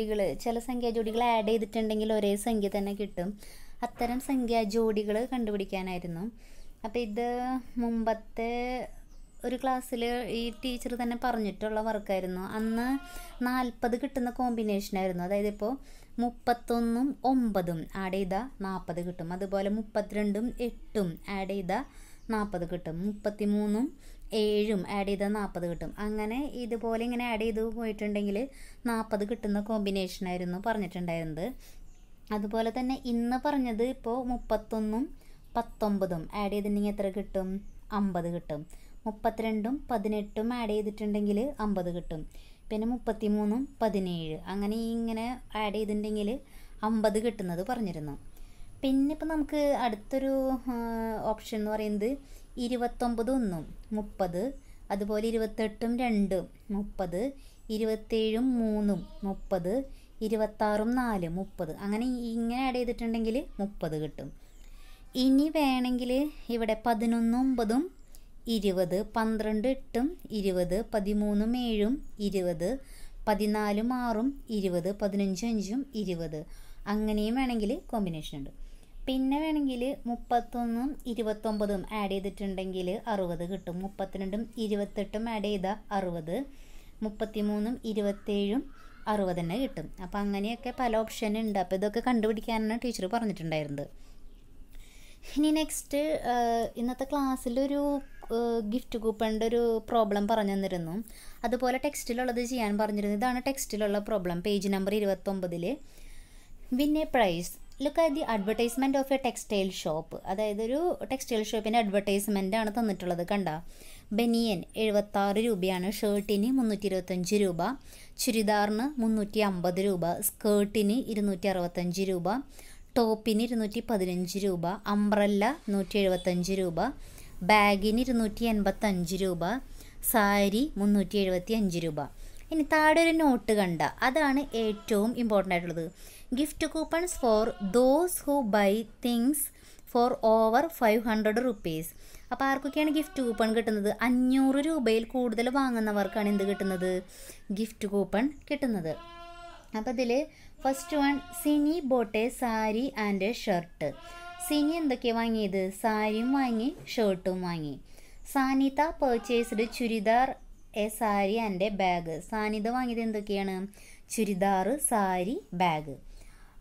കുട്ടികൾ ചില സംഖ്യാ ജോഡികൾ ആഡ് ചെയ്തിട്ടുണ്ടെങ്കിൽ ഒരേ സംഖ്യ തന്നെ കിട്ടും അത്തരം സംഖ്യാ ജോഡികൾ കണ്ടുപിടിക്കാനായിരുന്നു അപ്പോൾ ഇത് മുമ്പത്തെ ഒരു ക്ലാസ്സിൽ ഈ ടീച്ചർ തന്നെ പറഞ്ഞിട്ടുള്ള വർക്കായിരുന്നു അന്ന് നാൽപ്പത് കിട്ടുന്ന കോമ്പിനേഷനായിരുന്നു അതായത് ഇപ്പോൾ മുപ്പത്തൊന്നും ഒമ്പതും ആഡ് ചെയ്താൽ നാൽപ്പത് കിട്ടും അതുപോലെ മുപ്പത്തിരണ്ടും എട്ടും ആഡ് ചെയ്താൽ നാൽപ്പത് കിട്ടും മുപ്പത്തി മൂന്നും ഏഴും ആഡ് ചെയ്താൽ നാൽപ്പത് കിട്ടും അങ്ങനെ ഇതുപോലെ ഇങ്ങനെ ആഡ് ചെയ്ത് പോയിട്ടുണ്ടെങ്കിൽ നാൽപ്പത് കിട്ടുന്ന കോമ്പിനേഷനായിരുന്നു പറഞ്ഞിട്ടുണ്ടായിരുന്നത് അതുപോലെ തന്നെ ഇന്ന് പറഞ്ഞത് ഇപ്പോൾ മുപ്പത്തൊന്നും പത്തൊമ്പതും ആഡ് ചെയ്തിട്ടുണ്ടെങ്കിൽ എത്ര കിട്ടും അമ്പത് കിട്ടും മുപ്പത്തിരണ്ടും പതിനെട്ടും ആഡ് ചെയ്തിട്ടുണ്ടെങ്കിൽ അമ്പത് കിട്ടും പിന്നെ മുപ്പത്തി മൂന്നും പതിനേഴ് അങ്ങനെ ഇങ്ങനെ ആഡ് ചെയ്തിട്ടുണ്ടെങ്കിൽ അമ്പത് കിട്ടുന്നത് പറഞ്ഞിരുന്നു പിന്നെ ഇപ്പം നമുക്ക് അടുത്തൊരു ഓപ്ഷൻ എന്ന് പറയുന്നത് ഇരുപത്തൊമ്പത് ഒന്നും മുപ്പത് അതുപോലെ ഇരുപത്തെട്ടും രണ്ടും മുപ്പത് ഇരുപത്തേഴും മൂന്നും മുപ്പത് ഇരുപത്താറും നാല് മുപ്പത് അങ്ങനെ ഇങ്ങനെ ആഡ് ചെയ്തിട്ടുണ്ടെങ്കിൽ മുപ്പത് കിട്ടും ഇനി വേണമെങ്കിൽ ഇവിടെ പതിനൊന്ന് ഒമ്പതും ഇരുപത് പന്ത്രണ്ട് എട്ടും ഇരുപത് പതിമൂന്നും ഏഴും ഇരുപത് പതിനാലും ആറും ഇരുപത് പതിനഞ്ചും അഞ്ചും ഇരുപത് അങ്ങനെയും വേണമെങ്കിൽ കോമ്പിനേഷൻ ഉണ്ട് പിന്നെ വേണമെങ്കിൽ മുപ്പത്തൊന്നും ഇരുപത്തൊമ്പതും ആഡ് ചെയ്തിട്ടുണ്ടെങ്കിൽ അറുപത് കിട്ടും മുപ്പത്തിരണ്ടും ഇരുപത്തെട്ടും ആഡ് ചെയ്താൽ അറുപത് മുപ്പത്തിമൂന്നും ഇരുപത്തേഴും അറുപത് തന്നെ കിട്ടും അപ്പം അങ്ങനെയൊക്കെ പല ഓപ്ഷൻ ഉണ്ട് അപ്പോൾ ഇതൊക്കെ കണ്ടുപിടിക്കാനാണ് ടീച്ചർ പറഞ്ഞിട്ടുണ്ടായിരുന്നത് ഇനി നെക്സ്റ്റ് ഇന്നത്തെ ക്ലാസ്സിലൊരു ഗിഫ്റ്റ് കൂപ്പണിൻ്റെ ഒരു പ്രോബ്ലം പറഞ്ഞു തന്നിരുന്നു അതുപോലെ ടെക്സ്റ്റിലുള്ളത് ചെയ്യാൻ പറഞ്ഞിരുന്നു ഇതാണ് ടെക്സ്റ്റിലുള്ള പ്രോബ്ലം പേജ് നമ്പർ ഇരുപത്തൊമ്പതിൽ win a prize look at the advertisement of a textile shop അതായത് ഒരു ടെക്സ്റ്റൈൽ ഷോപ്പിൻ്റെ അഡ്വർടൈസ്മെൻ്റ് ആണ് തന്നിട്ടുള്ളത് കണ്ട ബനിയൻ ആറ് രൂപയാണ് ഷേർട്ടിന് മുന്നൂറ്റി ഇരുപത്തഞ്ച് രൂപ ചുരിദാറിന് മുന്നൂറ്റി അമ്പത് രൂപ സ്കേർട്ടിന് ഇരുന്നൂറ്റി അറുപത്തഞ്ച് രൂപ ടോപ്പിന് ഇരുന്നൂറ്റി പതിനഞ്ച് രൂപ അംബ്രല്ല നൂറ്റി എഴുപത്തഞ്ച് രൂപ ബാഗിന് ഇരുന്നൂറ്റി എൺപത്തഞ്ച് രൂപ സാരി മുന്നൂറ്റി എഴുപത്തി അഞ്ച് രൂപ ഇനി താഴെ ഒരു നോട്ട് കണ്ട അതാണ് ഏറ്റവും ഇമ്പോർട്ടൻ്റ് ആയിട്ടുള്ളത് gift coupons for those who buy things for over five hundred rupees അപ്പോൾ ആർക്കൊക്കെയാണ് ഗിഫ്റ്റ് കൂപ്പൺ കിട്ടുന്നത് അഞ്ഞൂറ് രൂപയിൽ കൂടുതൽ വാങ്ങുന്നവർക്കാണ് എന്ത് കിട്ടുന്നത് ഗിഫ്റ്റ് കൂപ്പൺ കിട്ടുന്നത് അപ്പോൾ ഇതിൽ first one Sini bought a sari and shirt Sini എന്തൊക്കെയാണ് വാങ്ങിയത് സാരിയും വാങ്ങി ഷർട്ടും വാങ്ങി Sanitha purchased churidar a sari and a bag Sanitha വാങ്ങിയത് എന്തൊക്കെയാണ് ചുരിദാറ് സാരി ബാഗ്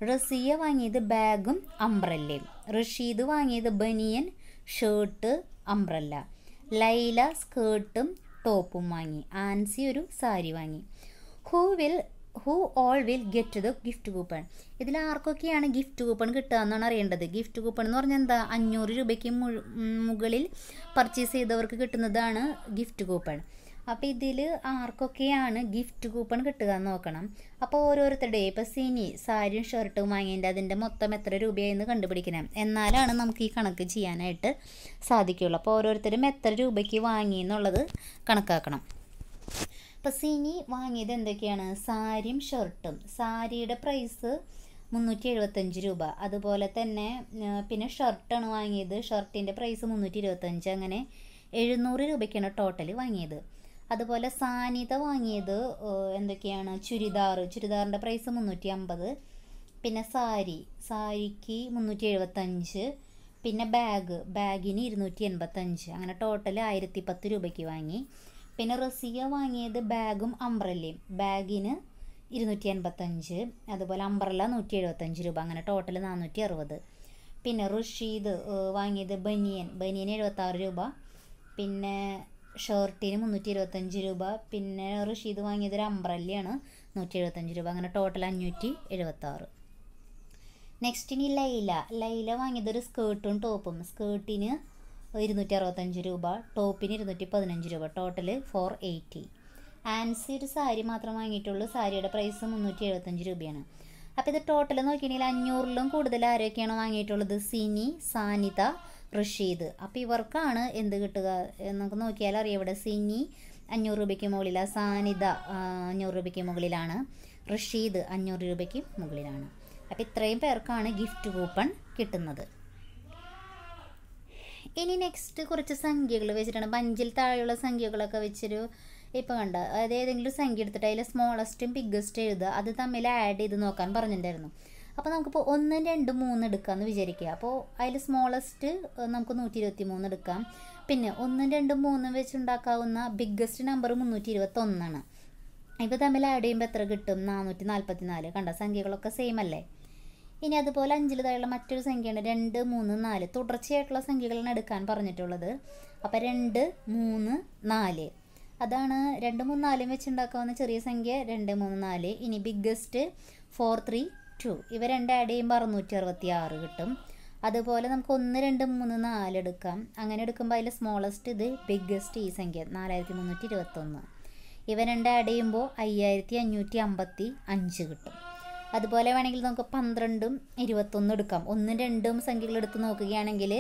റസിയ വാങ്ങിയത് ബാഗും അംബ്രല്ലയും റഷീദ് വാങ്ങിയത് ബനിയൻ ഷേർട്ട് അംബ്രല്ല ലൈല സ്കേർട്ടും ടോപ്പും വാങ്ങി ആൻസി ഒരു സാരി വാങ്ങി who will who all will get the gift coupon ഇതിൽ ആർക്കൊക്കെയാണ് ഗിഫ്റ്റ് കൂപ്പൺ കിട്ടുക എന്നാണ് അറിയേണ്ടത് ഗിഫ്റ്റ് കൂപ്പൺ എന്ന് പറഞ്ഞാൽ എന്താ അഞ്ഞൂറ് രൂപയ്ക്ക് മുകളിൽ പർച്ചേസ് ചെയ്തവർക്ക് കിട്ടുന്നതാണ് ഗിഫ്റ്റ് കൂപ്പൺ അപ്പം ഇതിൽ ആർക്കൊക്കെയാണ് ഗിഫ്റ്റ് കൂപ്പൺ കിട്ടുക എന്ന് നോക്കണം അപ്പോൾ ഓരോരുത്തരുടെ ഇപ്പോൾ സിനി സാരിയും ഷർട്ടും വാങ്ങിയതിൻ്റെ അതിൻ്റെ മൊത്തം എത്ര രൂപയെന്ന് കണ്ടുപിടിക്കണം എന്നാലാണ് നമുക്ക് ഈ കണക്ക് ചെയ്യാനായിട്ട് സാധിക്കുകയുള്ളൂ അപ്പോൾ ഓരോരുത്തരും എത്ര രൂപയ്ക്ക് വാങ്ങി എന്നുള്ളത് കണക്കാക്കണം അപ്പോൾ സിനി വാങ്ങിയത് എന്തൊക്കെയാണ് സാരിയും ഷർട്ടും സാരിയുടെ പ്രൈസ് മുന്നൂറ്റി എഴുപത്തഞ്ച് രൂപ അതുപോലെ തന്നെ പിന്നെ ഷർട്ടാണ് വാങ്ങിയത് ഷർട്ടിൻ്റെ പ്രൈസ് മുന്നൂറ്റി ഇരുപത്തഞ്ച് അങ്ങനെ എഴുന്നൂറ് രൂപയ്ക്കാണ് ടോട്ടൽ വാങ്ങിയത് അതുപോലെ സാനിത വാങ്ങിയത് എന്തൊക്കെയാണ് ചുരിദാർ ചുരിദാറിൻ്റെ പ്രൈസ് മുന്നൂറ്റി അമ്പത് പിന്നെ സാരി സാരിക്ക് മുന്നൂറ്റി എഴുപത്തഞ്ച് പിന്നെ ബാഗ് ബാഗിന് ഇരുന്നൂറ്റി എൺപത്തഞ്ച് അങ്ങനെ ടോട്ടൽ ആയിരത്തി പത്ത് രൂപയ്ക്ക് വാങ്ങി പിന്നെ റസിയ വാങ്ങിയത് ബാഗും അംബ്രല്ലയും ബാഗിന് ഇരുന്നൂറ്റി എൺപത്തഞ്ച് അതുപോലെ അംബ്രല്ല നൂറ്റി എഴുപത്തഞ്ച് രൂപ അങ്ങനെ ടോട്ടൽ നാനൂറ്റി അറുപത് പിന്നെ റഷീദ് വാങ്ങിയത് ബനിയൻ ബനിയൻ എഴുപത്താറ് രൂപ പിന്നെ ഷർട്ടിന് മുന്നൂറ്റി ഇരുപത്തഞ്ച് രൂപ പിന്നെ ഒരു ഋഷീദ് വാങ്ങിയതൊരു അംബ്രല്ലയാണ് നൂറ്റി എഴുപത്തഞ്ച് രൂപ അങ്ങനെ ടോട്ടൽ അഞ്ഞൂറ്റി എഴുപത്തി ആറ് നെക്സ്റ്റിന് ലൈല ലൈല വാങ്ങിയതൊരു സ്കേർട്ടും ടോപ്പും സ്കേർട്ടിന് ഇരുന്നൂറ്റി അറുപത്തഞ്ച് രൂപ ടോപ്പിന് ഇരുന്നൂറ്റി പതിനഞ്ച് രൂപ ടോട്ടൽ ഫോർ എയ്റ്റി ആൻസി ഒരു സാരി മാത്രം വാങ്ങിയിട്ടുള്ളൂ സാരിയുടെ പ്രൈസ് മുന്നൂറ്റി എഴുപത്തഞ്ച് രൂപയാണ് അപ്പോൾ ഇത് ടോട്ടൽ നോക്കിയിട്ടുണ്ടെങ്കിൽ അഞ്ഞൂറിലും കൂടുതൽ ആരൊക്കെയാണ് വാങ്ങിയിട്ടുള്ളത് സിനി സാനിത റഷീദ് അപ്പോൾ ഇവർക്കാണ് എന്ത് കിട്ടുക നമുക്ക് നോക്കിയാൽ അറിയാം ഇവിടെ സിനി അഞ്ഞൂറ് രൂപയ്ക്ക് മുകളിലാണ് സാനിത അഞ്ഞൂറ് രൂപയ്ക്ക് മുകളിലാണ് റഷീദ് അഞ്ഞൂറ് രൂപയ്ക്ക് മുകളിലാണ് അപ്പോൾ ഇത്രയും പേർക്കാണ് ഗിഫ്റ്റ് കൂപ്പൺ കിട്ടുന്നത് ഇനി നെക്സ്റ്റ് കുറച്ച് സംഖ്യകൾ വെച്ചിട്ടാണ് ബഞ്ചിൽ താഴെയുള്ള സംഖ്യകളൊക്കെ വെച്ചൊരു ഇപ്പോൾ കണ്ട അതായത് ഏതെങ്കിലും സംഖ്യ എടുത്തിട്ട് അതിൽ സ്മോളസ്റ്റും ബിഗ്ഗസ്റ്റും എഴുതുക അത് തമ്മിൽ ആഡ് ചെയ്ത് നോക്കാൻ പറഞ്ഞിട്ടുണ്ടായിരുന്നു അപ്പോൾ നമുക്കിപ്പോൾ ഒന്ന് രണ്ട് മൂന്ന് എടുക്കാമെന്ന് വിചാരിക്കുക അപ്പോൾ അതിൽ സ്മോളസ്റ്റ് നമുക്ക് നൂറ്റി ഇരുപത്തി മൂന്ന് എടുക്കാം പിന്നെ ഒന്ന് രണ്ട് മൂന്ന് വെച്ചുണ്ടാക്കാവുന്ന ബിഗ്ഗസ്റ്റ് നമ്പർ മുന്നൂറ്റി ഇരുപത്തൊന്നാണ് ഇപ്പോൾ തമ്മിൽ ആഡ് ചെയ്യുമ്പോൾ എത്ര കിട്ടും നാനൂറ്റി നാൽപ്പത്തി നാല് കണ്ട സംഖ്യകളൊക്കെ സെയിം അല്ലേ ഇനി അതുപോലെ അഞ്ചിൽ താഴെയുള്ള മറ്റൊരു സംഖ്യയാണ് രണ്ട് മൂന്ന് നാല് തുടർച്ചയായിട്ടുള്ള സംഖ്യകളാണ് എടുക്കാൻ പറഞ്ഞിട്ടുള്ളത് അപ്പോൾ രണ്ട് മൂന്ന് നാല് അതാണ് രണ്ട് മൂന്ന് നാലും വെച്ചുണ്ടാക്കാവുന്ന ചെറിയ സംഖ്യ രണ്ട് മൂന്ന് നാല് ഇനി ബിഗ്ഗസ്റ്റ് ഫോർ ത്രീ ടു ഇവ രണ്ട് ആഡ് ചെയ്യുമ്പോൾ അറുന്നൂറ്റി അറുപത്തി ആറ് കിട്ടും അതുപോലെ നമുക്ക് ഒന്ന് രണ്ട് മൂന്ന് നാല് എടുക്കാം അങ്ങനെ എടുക്കുമ്പോൾ അതിൽ സ്മോളസ്റ്റ് ഇത് ബിഗ്ഗസ്റ്റ് ഈ സംഖ്യ നാലായിരത്തി മുന്നൂറ്റി ഇരുപത്തൊന്ന് ഇവ രണ്ട് ആഡ് ചെയ്യുമ്പോൾ അയ്യായിരത്തി അഞ്ഞൂറ്റി അമ്പത്തി അഞ്ച് കിട്ടും അതുപോലെ വേണമെങ്കിൽ നമുക്ക് പന്ത്രണ്ടും ഇരുപത്തൊന്നും എടുക്കാം ഒന്നും രണ്ടും സംഖ്യകൾ എടുത്ത് നോക്കുകയാണെങ്കിൽ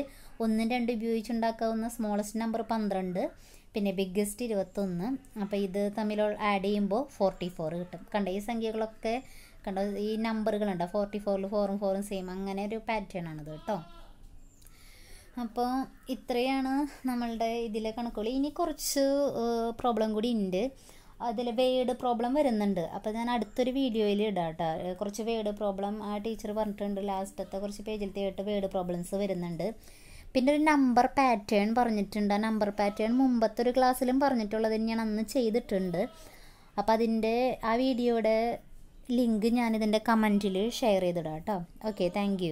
ഒന്നും രണ്ടും ഉപയോഗിച്ചുണ്ടാക്കാവുന്ന സ്മോളസ്റ്റ് നമ്പർ പന്ത്രണ്ട് പിന്നെ ബിഗ്ഗസ്റ്റ് ഇരുപത്തൊന്ന് അപ്പോൾ ഇത് തമ്മിൽ ആഡ് ചെയ്യുമ്പോൾ ഫോർട്ടി ഫോർ കിട്ടും കണ്ട ഈ സംഖ്യകളൊക്കെ കണ്ടോ ഈ നമ്പറുകളുണ്ടോ ഫോർട്ടി ഫോറിൽ ഫോറും ഫോറും സെയിം അങ്ങനെ ഒരു പാറ്റേൺ ആണത് കേട്ടോ അപ്പോൾ ഇത്രയാണ് നമ്മളുടെ ഇതിലെ കണക്കുകൾ ഇനി കുറച്ച് പ്രോബ്ലം കൂടി ഉണ്ട് അതിൽ വേഡ് പ്രോബ്ലം വരുന്നുണ്ട് അപ്പോൾ ഞാൻ അടുത്തൊരു വീഡിയോയിൽ ഇടാം കേട്ടോ കുറച്ച് വേഡ് പ്രോബ്ലം ആ ടീച്ചർ പറഞ്ഞിട്ടുണ്ട് ലാസ്റ്റത്തെ കുറച്ച് പേജിൽ തേട്ട് വേഡ് പ്രോബ്ലംസ് വരുന്നുണ്ട് പിന്നെ ഒരു നമ്പർ പാറ്റേൺ പറഞ്ഞിട്ടുണ്ട് ആ നമ്പർ പാറ്റേൺ മുമ്പത്തെ ഒരു ക്ലാസ്സിലും പറഞ്ഞിട്ടുള്ളത് ഞാൻ അന്ന് ചെയ്തിട്ടുണ്ട് അപ്പോൾ അതിൻ്റെ ആ വീഡിയോയുടെ ലിങ്ക് ഞാനിതിൻ്റെ കമൻറ്റിൽ ഷെയർ ചെയ്തിടാം കേട്ടോ ഓക്കെ താങ്ക്